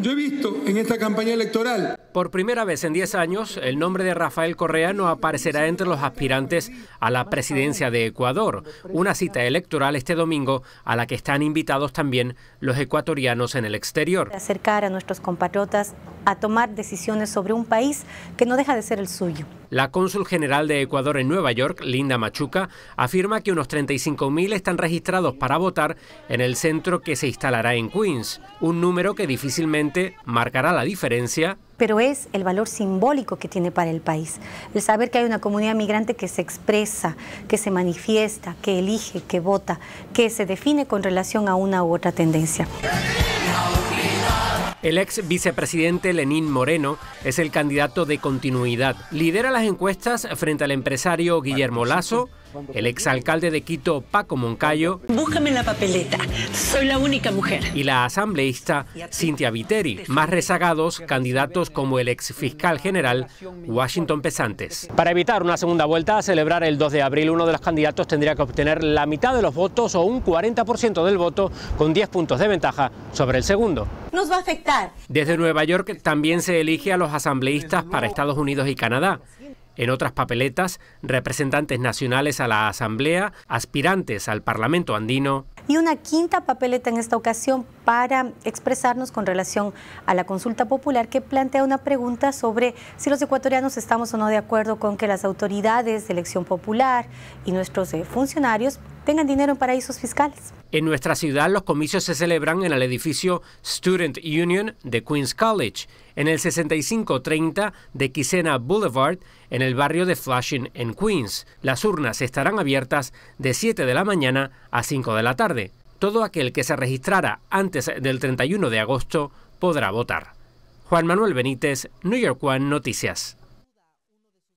yo he visto en esta campaña electoral. Por primera vez en 10 años, el nombre de Rafael Correa no aparecerá entre los aspirantes a la presidencia de Ecuador, una cita electoral este domingo a la que están invitados también los ecuatorianos en el exterior. Acercar a nuestros compatriotas a tomar decisiones sobre un país que no deja de ser el suyo. La cónsul general de Ecuador en Nueva York, Linda Machuca, afirma que unos 35.000 están registrados para votar en el centro que se instalará en Queens, un número que difícilmente marcará la diferencia pero es el valor simbólico que tiene para el país. El saber que hay una comunidad migrante que se expresa, que se manifiesta, que elige, que vota, que se define con relación a una u otra tendencia. El ex vicepresidente Lenín Moreno es el candidato de continuidad. Lidera las encuestas frente al empresario Guillermo Lazo, el exalcalde de Quito Paco Moncayo. Búscame la papeleta, soy la única mujer. Y la asambleísta Cintia Viteri. Más rezagados candidatos como el ex fiscal general Washington Pesantes. Para evitar una segunda vuelta a celebrar el 2 de abril, uno de los candidatos tendría que obtener la mitad de los votos o un 40% del voto con 10 puntos de ventaja sobre el segundo nos va a afectar. Desde Nueva York también se elige a los asambleístas para Estados Unidos y Canadá. En otras papeletas, representantes nacionales a la Asamblea, aspirantes al Parlamento andino. Y una quinta papeleta en esta ocasión para expresarnos con relación a la consulta popular que plantea una pregunta sobre si los ecuatorianos estamos o no de acuerdo con que las autoridades de elección popular y nuestros eh, funcionarios tengan dinero en paraísos fiscales. En nuestra ciudad los comicios se celebran en el edificio Student Union de Queens College, en el 6530 de Quisena Boulevard, en el barrio de Flushing en Queens. Las urnas estarán abiertas de 7 de la mañana a 5 de la tarde todo aquel que se registrara antes del 31 de agosto podrá votar. Juan Manuel Benítez, New York One Noticias.